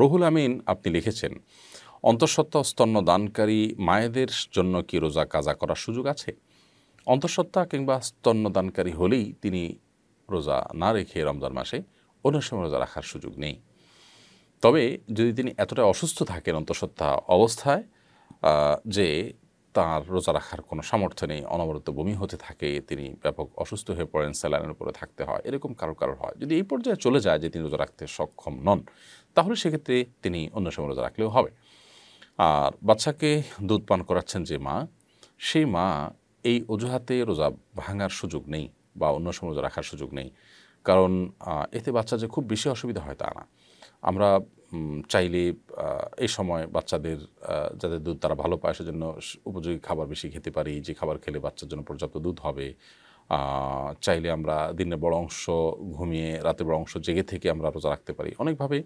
রুহুল আমিন আপনি লিখেছেন অন্তঃসত্ত্বা স্তন্য দানকারী মায়েদের জন্য কি রোজা কাজা করার সুযোগ আছে অন্তঃসত্ত্বা কিংবা স্তন্যদানকারী হলেই তিনি রোজা না রেখে রমজান মাসে অন্য সময় রোজা রাখার সুযোগ নেই তবে যদি তিনি এতটা অসুস্থ থাকেন অন্তঃসত্ত্বা অবস্থায় যে তার রোজা রাখার কোনো সামর্থ্য নেই অনবরত বমি হতে থাকে তিনি ব্যাপক অসুস্থ হয়ে পড়েন স্যালাইনের উপরে থাকতে হয় এরকম কারো কারোর হয় যদি এই পর্যায়ে চলে যায় যে তিনি রোজা রাখতে সক্ষম নন তাহলে সেক্ষেত্রে তিনি অন্য সময় রোজা রাখলেও হবে আর বাচ্চাকে দুধ পান করাচ্ছেন যে মা সেই মা এই অজুহাতে রোজা ভাঙার সুযোগ নেই বা অন্য সময় রোজা রাখার সুযোগ নেই কারণ এতে বাচ্চা যে খুব বেশি অসুবিধা হয় তা না আমরা চাইলে এই সময় বাচ্চাদের যাদের দুধ তারা ভালো পায় সেজন্য উপযোগী খাবার বেশি খেতে পারি যে খাবার খেলে বাচ্চার জন্য পর্যাপ্ত দুধ হবে চাইলে আমরা দিনের বড় অংশ ঘুমিয়ে রাতে বড় অংশ জেগে থেকে আমরা রোজা রাখতে পারি অনেকভাবে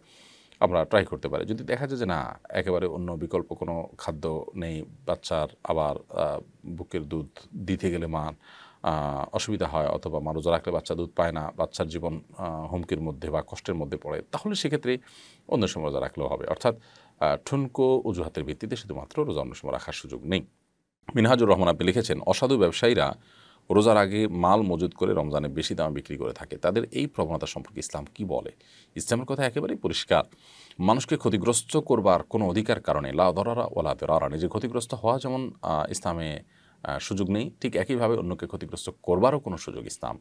আমরা ট্রাই করতে পারি যদি দেখা যায় যে না একেবারে অন্য বিকল্প কোনো খাদ্য নেই বাচ্চার আবার বুকের দুধ দিতে গেলে মান অসুবিধা হয় অথবা মা রোজা রাখলে বাচ্চা দুধ পায় না বাচ্চার জীবন হুমকির মধ্যে বা কষ্টের মধ্যে পড়ে তাহলে সেক্ষেত্রে অন্য সময় রোজা রাখলেও হবে অর্থাৎ ঠুনকো অজুহাতের ভিত্তিতে শুধুমাত্র রোজা অন্য সময় রাখার সুযোগ নেই মিনহাজুর রহমান আপনি লিখেছেন অসাধু ব্যবসায়ীরা রোজার আগে মাল মজুদ করে রমজানে বেশি দামে বিক্রি করে থাকে তাদের এই প্রবণতা সম্পর্কে ইসলাম কি বলে ইসলামের কথা একেবারেই পরিষ্কার মানুষকে ক্ষতিগ্রস্ত করবার কোনো অধিকার কারণে লা দরারা ওলা দরারা নিজে ক্ষতিগ্রস্ত হওয়া যেমন ইসলামে সুযোগ নেই ঠিক একইভাবে অন্যকে ক্ষতিগ্রস্ত করবারও কোনো সুযোগ ইসলাম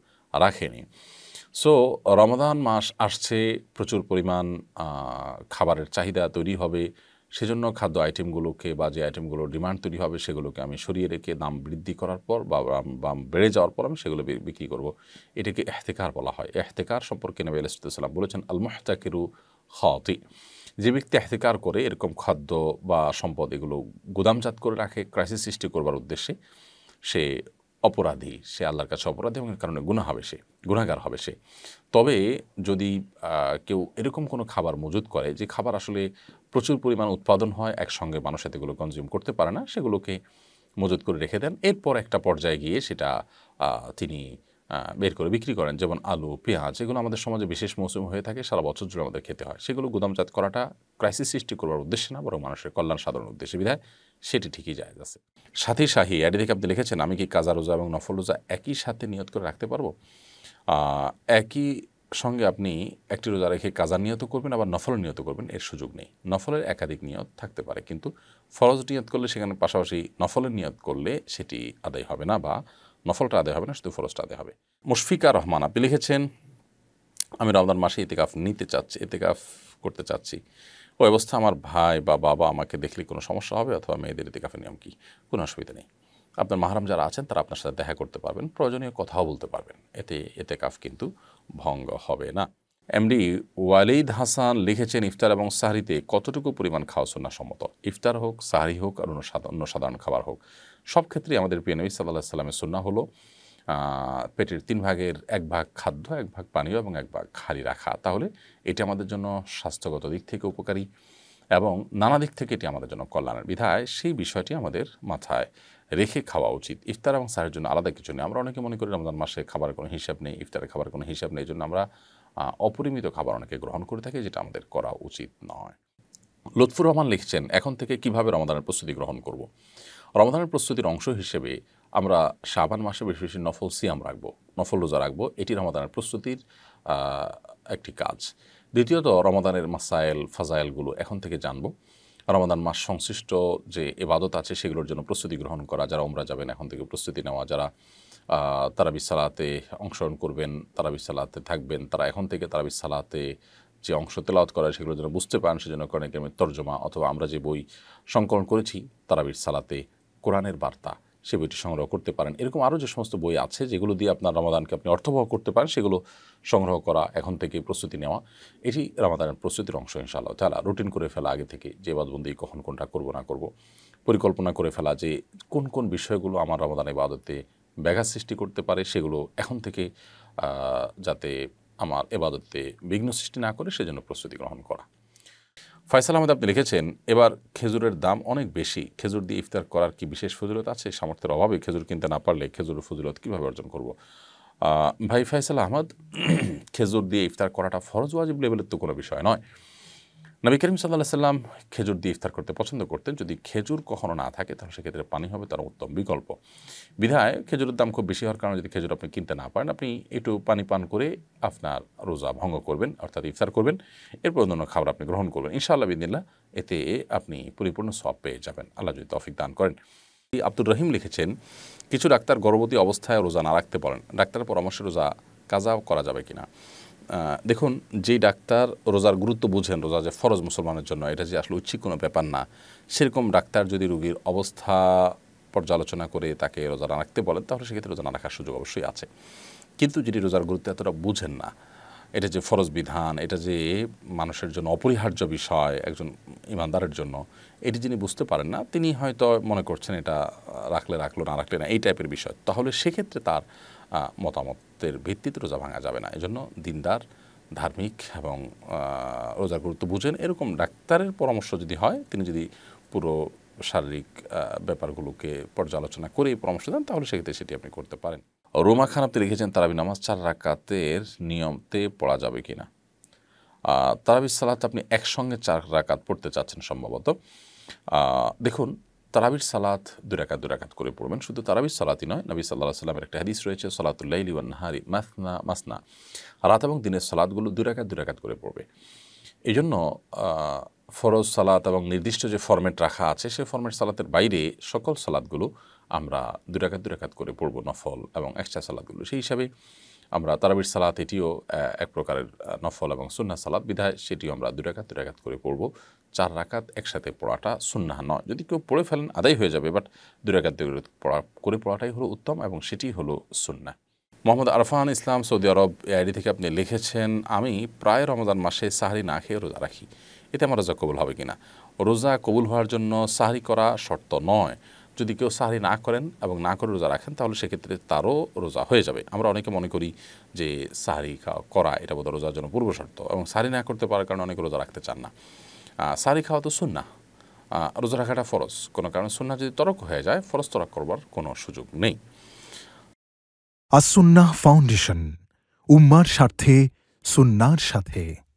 রাখেনি সো রমাদান মাস আসছে প্রচুর পরিমাণ খাবারের চাহিদা তৈরি হবে সেজন্য খাদ্য আইটেমগুলোকে বা যে আইটেমগুলোর ডিমান্ড তৈরি হবে সেগুলোকে আমি সরিয়ে রেখে দাম বৃদ্ধি করার পর বা বেড়ে যাওয়ার পর আমি সেগুলো বিক্রি করব এটাকে এহতেকার বলা হয় এহতেকার সম্পর্কে নবী আলাইসাল্লাম বলেছেন আলমহতাকিরু মোহতাকিরু যে ব্যক্তি এহতিকার করে এরকম খাদ্য বা সম্পদ এগুলো গুদামজাত করে রাখে ক্রাইসিস সৃষ্টি করবার উদ্দেশ্যে সে অপরাধী সে আল্লাহর কাছে অপরাধী এবং এর কারণে গুণা হবে সে গুণাগার হবে সে তবে যদি কেউ এরকম কোনো খাবার মজুদ করে যে খাবার আসলে প্রচুর পরিমাণ উৎপাদন হয় একসঙ্গে মানুষ এগুলো কনজিউম করতে পারে না সেগুলোকে মজুদ করে রেখে দেন এরপর একটা পর্যায়ে গিয়ে সেটা তিনি বের করে বিক্রি করেন যেমন আলু পেঁয়াজ এগুলো আমাদের সমাজে বিশেষ মৌসুম হয়ে থাকে সারা বছর জুড়ে আমাদের খেতে হয় সেগুলো গুদামজাত করাটা ক্রাইসিস সৃষ্টি করবার উদ্দেশ্যে না বরং মানুষের কল্যাণ সাধারণ উদ্দেশ্যে বিধায় সেটি ঠিকই যায় আছে সাথী শাহী অ্যাডিদিকে আপনি লিখেছেন আমি কি কাজা রোজা এবং নফল রোজা একই সাথে নিয়ত করে রাখতে পারবো একই সঙ্গে আপনি একটি রোজা রেখে কাজা নিয়ত করবেন আবার নফল নিয়ত করবেন এর সুযোগ নেই নফলের একাধিক নিয়ত থাকতে পারে কিন্তু ফরজ নিয়ত করলে সেখানে পাশাপাশি নফলের নিয়ত করলে সেটি আদায় হবে না বা নফলটা আদায় হবে না শুধু ফরজটা আদায় হবে মুশফিকা রহমান আপনি লিখেছেন আমি রমজান মাসে এতেকাফ নিতে চাচ্ছি এতেকাফ করতে চাচ্ছি ওই অবস্থা আমার ভাই বা বাবা আমাকে দেখলে কোনো সমস্যা হবে অথবা মেয়েদের ইতিকাফের নিয়ম কি কোনো অসুবিধা নেই আপনার মাহারাম যারা আছেন তারা আপনার সাথে দেখা করতে পারবেন প্রয়োজনীয় কথাও বলতে পারবেন এতে এতেকাফ কিন্তু ভঙ্গ হবে না এমডি ওয়ালিদ হাসান লিখেছেন ইফতার এবং সাহরিতে কতটুকু পরিমাণ খাওয়া সুন্না সম্মত ইফতার হোক সাহারি হোক আর অন্য সাধারণ খাবার হোক সব ক্ষেত্রেই আমাদের প্রিয় নবী সাল্লাহ সাল্লামের সন্না হলো পেটের তিন ভাগের এক ভাগ খাদ্য এক ভাগ পানীয় এবং এক ভাগ খালি রাখা তাহলে এটি আমাদের জন্য স্বাস্থ্যগত দিক থেকে উপকারী এবং নানা দিক থেকে এটি আমাদের জন্য কল্যাণের বিধায় সেই বিষয়টি আমাদের মাথায় রেখে খাওয়া উচিত ইফতার এবং সাহের জন্য আলাদা কিছু নেই আমরা অনেকে মনে করি রমজান মাসে খাবার কোনো হিসাব নেই ইফতারের খাবার কোনো হিসাব নেই এই জন্য আমরা অপরিমিত খাবার অনেকে গ্রহণ করে থাকে যেটা আমাদের করা উচিত নয় লুৎফুর রহমান লিখছেন এখন থেকে কিভাবে রমাদানের প্রস্তুতি গ্রহণ করব। রমাদানের প্রস্তুতির অংশ হিসেবে আমরা শাবান মাসে বেশি বেশি নফল সিয়াম রাখব নফল রোজা রাখবো এটি রমাদানের প্রস্তুতির একটি কাজ দ্বিতীয়ত রমাদানের মাসাইল ফাজাইলগুলো এখন থেকে জানব রমাদান মাস সংশ্লিষ্ট যে এবাদত আছে সেগুলোর জন্য প্রস্তুতি গ্রহণ করা যারা ওমরা যাবেন এখন থেকে প্রস্তুতি নেওয়া যারা তারাবি সালাতে অংশগ্রহণ করবেন তারাবি সালাতে থাকবেন তারা এখন থেকে তারাবি সালাতে যে অংশ তেলাওয়াত করা সেগুলো যেন বুঝতে পারেন সেজন্য কোরআন কেমন তর্জমা অথবা আমরা যে বই সংকলন করেছি তারাবির সালাতে কোরআনের বার্তা সে বইটি সংগ্রহ করতে পারেন এরকম আরও যে সমস্ত বই আছে যেগুলো দিয়ে আপনার রমাদানকে আপনি অর্থবহ করতে পারেন সেগুলো সংগ্রহ করা এখন থেকে প্রস্তুতি নেওয়া এটি রমাদানের প্রস্তুতির অংশ ইনশাআল্লাহ তাহলে রুটিন করে ফেলা আগে থেকে যে বাদবন্দি কখন কোনটা করব না করব পরিকল্পনা করে ফেলা যে কোন কোন বিষয়গুলো আমার রমাদান ইবাদতে ব্যাঘাত সৃষ্টি করতে পারে সেগুলো এখন থেকে যাতে আমার এবাদতে বিঘ্ন সৃষ্টি না করে সেজন্য প্রস্তুতি গ্রহণ করা ফয়সাল আহমেদ আপনি লিখেছেন এবার খেজুরের দাম অনেক বেশি খেজুর দিয়ে ইফতার করার কি বিশেষ ফজিলত আছে সামর্থ্যের অভাবে খেজুর কিনতে না পারলে খেজুরের ফজিলত কীভাবে অর্জন করব ভাই ফয়সাল আহমদ খেজুর দিয়ে ইফতার করাটা ফরজ ওয়াজিব লেভেলের তো কোনো বিষয় নয় নবী করিম সাল্লাহ সাল্লাম খেজুর দিয়ে ইফতার করতে পছন্দ করতেন যদি খেজুর কখনও না থাকে তাহলে সেক্ষেত্রে পানি হবে তার উত্তম বিকল্প বিধায় খেজুরের দাম খুব বেশি হওয়ার কারণে যদি খেজুর আপনি কিনতে না পারেন আপনি একটু পানি পান করে আপনার রোজা ভঙ্গ করবেন অর্থাৎ ইফতার করবেন এরপর অন্য খাবার আপনি গ্রহণ করবেন ইনশাআল্লাহ বিদিল্লা এতে আপনি পরিপূর্ণ সব পেয়ে যাবেন আল্লাহ যদি তফিক দান করেন আব্দুর রহিম লিখেছেন কিছু ডাক্তার গর্ভবতী অবস্থায় রোজা না রাখতে পারেন ডাক্তারের পরামর্শে রোজা কাজা করা যাবে কিনা দেখুন যে ডাক্তার রোজার গুরুত্ব বুঝেন রোজা যে ফরজ মুসলমানের জন্য এটা যে আসলে উচ্ছিক কোনো ব্যাপার না সেরকম ডাক্তার যদি রুগীর অবস্থা পর্যালোচনা করে তাকে রোজা না রাখতে বলেন তাহলে সেক্ষেত্রে রোজা না রাখার সুযোগ অবশ্যই আছে কিন্তু যদি রোজার গুরুত্ব এতটা বুঝেন না এটা যে ফরজ বিধান এটা যে মানুষের জন্য অপরিহার্য বিষয় একজন ইমানদারের জন্য এটি যিনি বুঝতে পারেন না তিনি হয়তো মনে করছেন এটা রাখলে রাখলো না রাখলে না এই টাইপের বিষয় তাহলে সেক্ষেত্রে তার মতামতের ভিত্তিতে রোজা ভাঙা যাবে না এজন্য দিনদার ধার্মিক এবং রোজার গুরুত্ব বুঝেন এরকম ডাক্তারের পরামর্শ যদি হয় তিনি যদি পুরো শারীরিক ব্যাপারগুলোকে পর্যালোচনা করে পরামর্শ দেন তাহলে সেক্ষেত্রে সেটি আপনি করতে পারেন রোমা খান আপনি লিখেছেন তারাবি নামাজ চার রাকাতের নিয়মতে পড়া যাবে কি না তারাবি সালাত আপনি একসঙ্গে চার রাকাত পড়তে চাচ্ছেন সম্ভবত দেখুন তারাবির সালাত দু রাকাত করে পড়বেন শুধু তারাবির সালাতই নয় নবী সাল্লাহ সাল্লামের একটা হাদিস রয়েছে সালাতুল্লাইলি হারি মাসনা মাসনা রাত এবং দিনের সালাদগুলো দু রাকাত দু রাকাত করে পড়বে এই জন্য ফরজ সালাত এবং নির্দিষ্ট যে ফরম্যাট রাখা আছে সেই ফরম্যাট সালাতের বাইরে সকল সালাদগুলো আমরা দুরাকাত দুরাকাত করে পড়ব নফল এবং এক্সট্রা সালাদগুলো সেই হিসাবে আমরা তারাবির সালাত এটিও এক প্রকারের নফল এবং সুন্না সালাত বিধায় সেটিও আমরা দুরাকাত দুরাকাত করে পড়ব চার রাকাত একসাথে পড়াটা সুন্না নয় যদি কেউ পড়ে ফেলেন আদায় হয়ে যাবে বাট দুরাকাত দুরাকাত পড়া করে পড়াটাই হলো উত্তম এবং সেটি হলো সুন্না মোহাম্মদ আরফান ইসলাম সৌদি আরব এআইডি থেকে আপনি লিখেছেন আমি প্রায় রমজান মাসে সাহারি না খেয়ে রোজা রাখি এতে আমার রোজা কবুল হবে কিনা রোজা কবুল হওয়ার জন্য সাহারি করা শর্ত নয় যদি কেউ সাহারি না করেন এবং না করে রোজা রাখেন তাহলে সেক্ষেত্রে তারও রোজা হয়ে যাবে আমরা অনেকে মনে করি যে সাহারি করা এটা বোধহয় রোজার জন্য পূর্ব শর্ত এবং সাহারি না করতে পারার কারণে অনেকে রোজা রাখতে চান না সাহারি খাওয়া তো সুন্না রোজা রাখাটা ফরজ কোনো কারণে সুন্না যদি তরক হয়ে যায় ফরজ তরক করবার কোনো সুযোগ নেই আসুন্না ফাউন্ডেশন উম্মার স্বার্থে সুন্নার সাথে